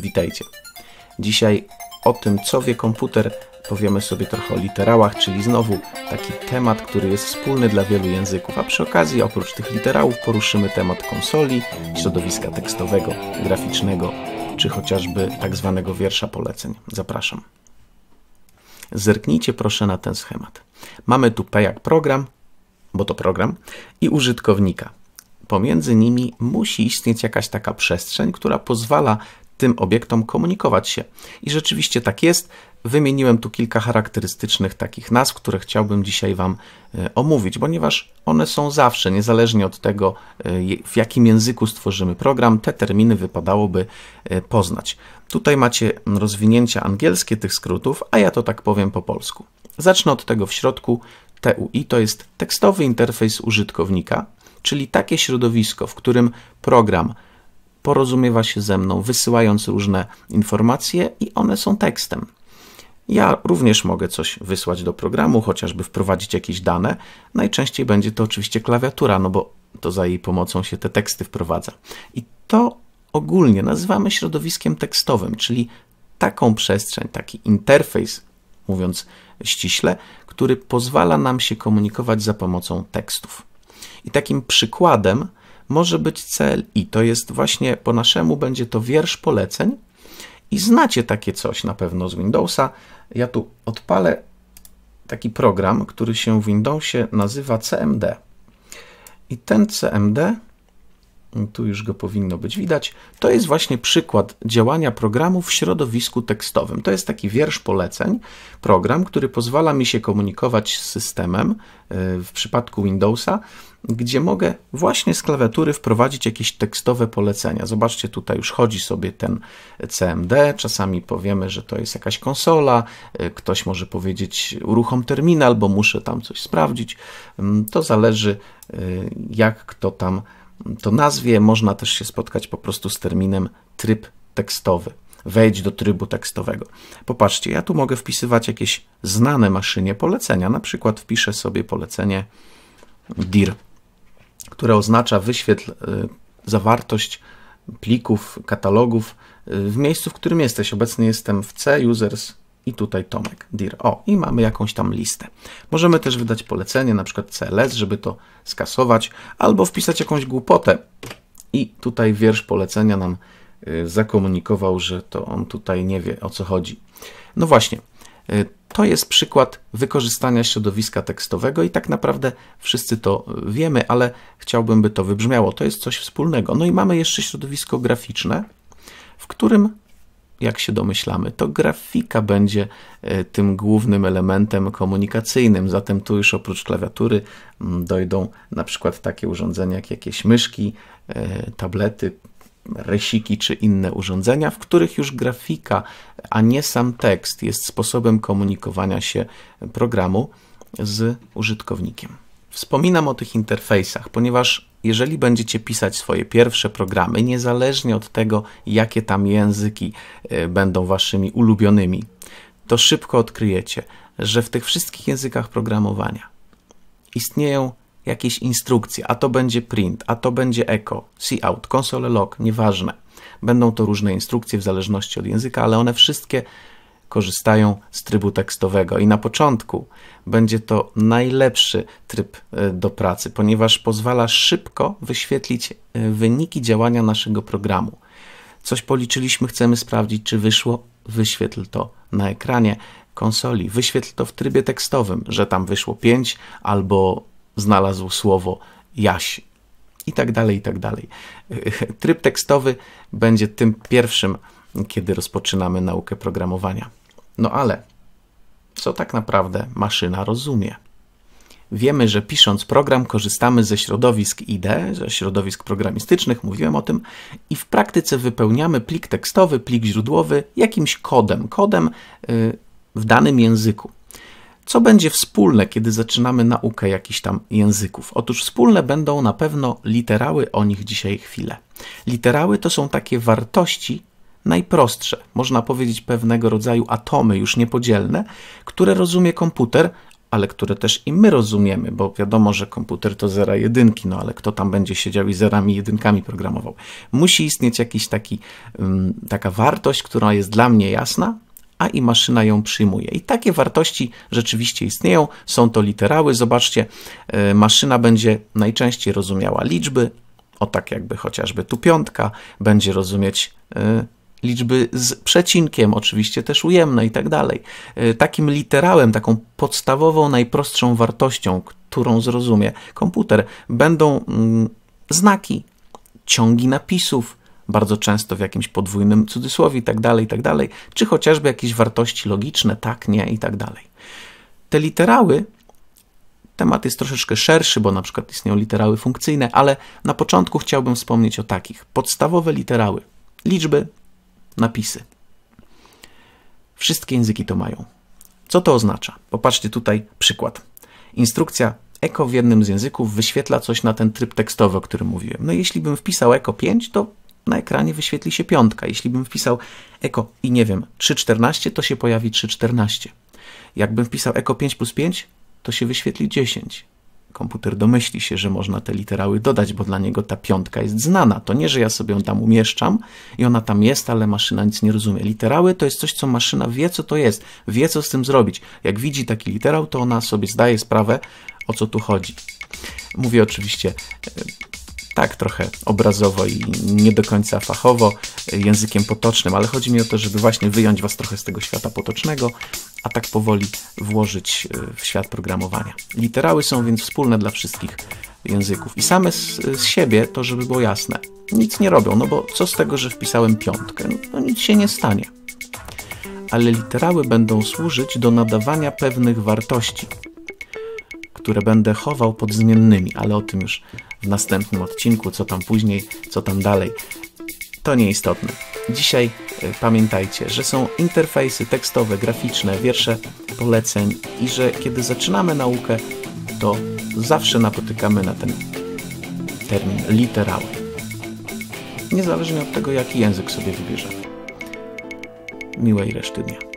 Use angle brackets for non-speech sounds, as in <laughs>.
Witajcie. Dzisiaj o tym, co wie komputer, powiemy sobie trochę o literałach, czyli znowu taki temat, który jest wspólny dla wielu języków, a przy okazji oprócz tych literałów poruszymy temat konsoli, środowiska tekstowego, graficznego, czy chociażby tak zwanego wiersza poleceń. Zapraszam. Zerknijcie proszę na ten schemat. Mamy tu P jak program, bo to program, i użytkownika. Pomiędzy nimi musi istnieć jakaś taka przestrzeń, która pozwala tym obiektom komunikować się. I rzeczywiście tak jest. Wymieniłem tu kilka charakterystycznych takich nazw, które chciałbym dzisiaj Wam e, omówić, ponieważ one są zawsze, niezależnie od tego, e, w jakim języku stworzymy program, te terminy wypadałoby e, poznać. Tutaj macie rozwinięcia angielskie tych skrótów, a ja to tak powiem po polsku. Zacznę od tego w środku. TUI to jest tekstowy interfejs użytkownika, czyli takie środowisko, w którym program porozumiewa się ze mną, wysyłając różne informacje i one są tekstem. Ja również mogę coś wysłać do programu, chociażby wprowadzić jakieś dane. Najczęściej będzie to oczywiście klawiatura, no bo to za jej pomocą się te teksty wprowadza. I to ogólnie nazywamy środowiskiem tekstowym, czyli taką przestrzeń, taki interfejs, mówiąc ściśle, który pozwala nam się komunikować za pomocą tekstów. I takim przykładem może być cel i to jest właśnie po naszemu będzie to wiersz poleceń i znacie takie coś na pewno z Windowsa. Ja tu odpalę taki program, który się w Windowsie nazywa CMD. I ten CMD tu już go powinno być widać, to jest właśnie przykład działania programu w środowisku tekstowym. To jest taki wiersz poleceń, program, który pozwala mi się komunikować z systemem e, w przypadku Windowsa, gdzie mogę właśnie z klawiatury wprowadzić jakieś tekstowe polecenia. Zobaczcie, tutaj już chodzi sobie ten CMD, czasami powiemy, że to jest jakaś konsola, e, ktoś może powiedzieć uruchom terminal, bo muszę tam coś sprawdzić. Mm, to zależy e, jak kto tam to nazwie można też się spotkać po prostu z terminem tryb tekstowy. Wejdź do trybu tekstowego. Popatrzcie, ja tu mogę wpisywać jakieś znane maszynie polecenia. Na przykład wpiszę sobie polecenie dir, które oznacza wyświetl y, zawartość plików, katalogów y, w miejscu, w którym jesteś. Obecnie jestem w C users i tutaj Tomek dir. O, i mamy jakąś tam listę. Możemy też wydać polecenie, na przykład CLS, żeby to skasować, albo wpisać jakąś głupotę. I tutaj wiersz polecenia nam y, zakomunikował, że to on tutaj nie wie o co chodzi. No właśnie, y, to jest przykład wykorzystania środowiska tekstowego i tak naprawdę wszyscy to wiemy, ale chciałbym, by to wybrzmiało. To jest coś wspólnego. No i mamy jeszcze środowisko graficzne, w którym jak się domyślamy, to grafika będzie e, tym głównym elementem komunikacyjnym. Zatem tu już oprócz klawiatury mm, dojdą na przykład takie urządzenia jak jakieś myszki, e, tablety, resiki czy inne urządzenia, w których już grafika, a nie sam tekst jest sposobem komunikowania się programu z użytkownikiem. Wspominam o tych interfejsach, ponieważ jeżeli będziecie pisać swoje pierwsze programy, niezależnie od tego, jakie tam języki e, będą waszymi ulubionymi, to szybko odkryjecie, że w tych wszystkich językach programowania istnieją jakieś instrukcje, a to będzie print, a to będzie echo, out, console log, nieważne. Będą to różne instrukcje w zależności od języka, ale one wszystkie korzystają z trybu tekstowego. I na początku będzie to najlepszy tryb e, do pracy, ponieważ pozwala szybko wyświetlić e, wyniki działania naszego programu. Coś policzyliśmy, chcemy sprawdzić, czy wyszło. Wyświetl to na ekranie konsoli. Wyświetl to w trybie tekstowym, że tam wyszło 5 albo znalazł słowo jaś i tak dalej, i tak dalej. <laughs> Tryb tekstowy będzie tym pierwszym, kiedy rozpoczynamy naukę programowania. No ale co tak naprawdę maszyna rozumie? Wiemy, że pisząc program korzystamy ze środowisk IDE, ze środowisk programistycznych, mówiłem o tym, i w praktyce wypełniamy plik tekstowy, plik źródłowy jakimś kodem, kodem y, w danym języku. Co będzie wspólne, kiedy zaczynamy naukę jakichś tam języków? Otóż wspólne będą na pewno literały, o nich dzisiaj chwilę. Literały to są takie wartości, najprostsze, można powiedzieć pewnego rodzaju atomy już niepodzielne, które rozumie komputer, ale które też i my rozumiemy, bo wiadomo, że komputer to zera jedynki, no ale kto tam będzie siedział i zerami jedynkami programował? Musi istnieć jakiś taki, mm, taka wartość, która jest dla mnie jasna, a i maszyna ją przyjmuje. I takie wartości rzeczywiście istnieją, są to literały. Zobaczcie, e, maszyna będzie najczęściej rozumiała liczby, o tak jakby chociażby tu piątka, będzie rozumieć e, liczby z przecinkiem, oczywiście też ujemne i tak dalej. E, takim literałem, taką podstawową, najprostszą wartością, którą zrozumie komputer, będą mm, znaki, ciągi napisów, bardzo często w jakimś podwójnym cudzysłowie i tak dalej, i tak dalej, czy chociażby jakieś wartości logiczne, tak, nie i tak dalej. Te literały Temat jest troszeczkę szerszy, bo na przykład istnieją literały funkcyjne, ale na początku chciałbym wspomnieć o takich. Podstawowe literały. Liczby, napisy. Wszystkie języki to mają. Co to oznacza? Popatrzcie tutaj przykład. Instrukcja eko w jednym z języków wyświetla coś na ten tryb tekstowy, o którym mówiłem. No jeśli bym wpisał eko 5, to na ekranie wyświetli się piątka. Jeśli bym wpisał eko i nie wiem, 3.14, to się pojawi 3.14. Jakbym wpisał eko 5 plus 5, to się wyświetli 10 komputer domyśli się, że można te literały dodać, bo dla niego ta piątka jest znana. To nie, że ja sobie ją tam umieszczam i ona tam jest, ale maszyna nic nie rozumie. Literały to jest coś, co maszyna wie, co to jest, wie, co z tym zrobić. Jak widzi taki literał, to ona sobie zdaje sprawę, o co tu chodzi. Mówię oczywiście e, tak trochę obrazowo i nie do końca fachowo, e, językiem potocznym, ale chodzi mi o to, żeby właśnie wyjąć Was trochę z tego świata potocznego a tak powoli włożyć e, w świat programowania. Literały są więc wspólne dla wszystkich języków i same z, z siebie, to żeby było jasne, nic nie robią, no bo co z tego, że wpisałem piątkę? No, no nic się nie stanie. Ale literały będą służyć do nadawania pewnych wartości, które będę chował pod zmiennymi, ale o tym już w następnym odcinku, co tam później, co tam dalej. To nieistotne. Dzisiaj pamiętajcie, że są interfejsy tekstowe, graficzne, wiersze poleceń i że kiedy zaczynamy naukę, to zawsze napotykamy na ten termin literały. Niezależnie od tego, jaki język sobie wybierzemy. Miłej reszty dnia.